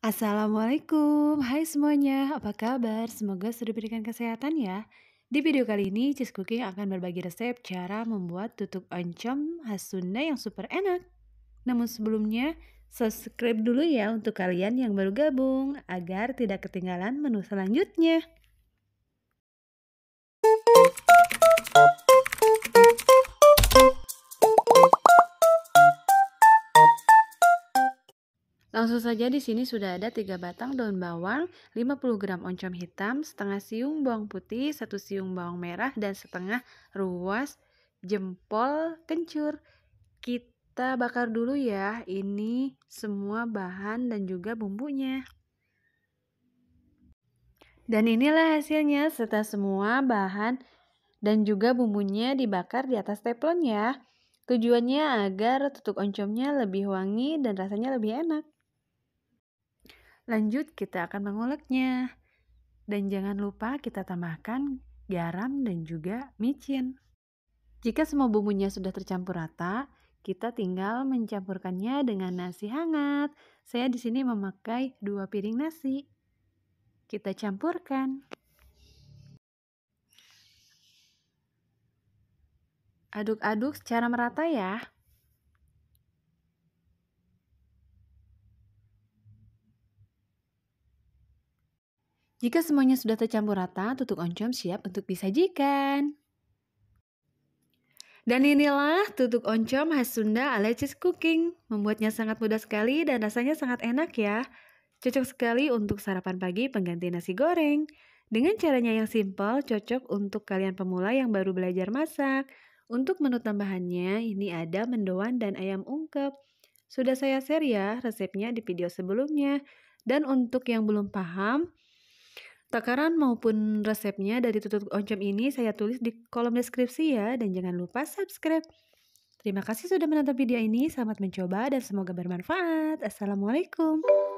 Assalamualaikum, hai semuanya, apa kabar? Semoga sudah diberikan kesehatan ya. Di video kali ini, Cheese Cooking akan berbagi resep cara membuat tutup oncom khas Sunda yang super enak. Namun sebelumnya, subscribe dulu ya untuk kalian yang baru gabung, agar tidak ketinggalan menu selanjutnya. Langsung saja di sini sudah ada 3 batang daun bawang, 50 gram oncom hitam, setengah siung bawang putih, satu siung bawang merah, dan setengah ruas jempol kencur. Kita bakar dulu ya, ini semua bahan dan juga bumbunya. Dan inilah hasilnya serta semua bahan dan juga bumbunya dibakar di atas teflon ya. Tujuannya agar tutup oncomnya lebih wangi dan rasanya lebih enak. Lanjut kita akan menguleknya. Dan jangan lupa kita tambahkan garam dan juga micin. Jika semua bumbunya sudah tercampur rata, kita tinggal mencampurkannya dengan nasi hangat. Saya di sini memakai dua piring nasi. Kita campurkan. Aduk-aduk secara merata ya. Jika semuanya sudah tercampur rata, tutup oncom siap untuk disajikan. Dan inilah tutup oncom khas Sunda ala cheese cooking. Membuatnya sangat mudah sekali dan rasanya sangat enak ya. Cocok sekali untuk sarapan pagi pengganti nasi goreng. Dengan caranya yang simpel, cocok untuk kalian pemula yang baru belajar masak. Untuk menu tambahannya, ini ada mendoan dan ayam ungkep. Sudah saya share ya resepnya di video sebelumnya. Dan untuk yang belum paham, Takaran maupun resepnya dari tutup oncom ini saya tulis di kolom deskripsi ya dan jangan lupa subscribe. Terima kasih sudah menonton video ini, selamat mencoba dan semoga bermanfaat. Assalamualaikum.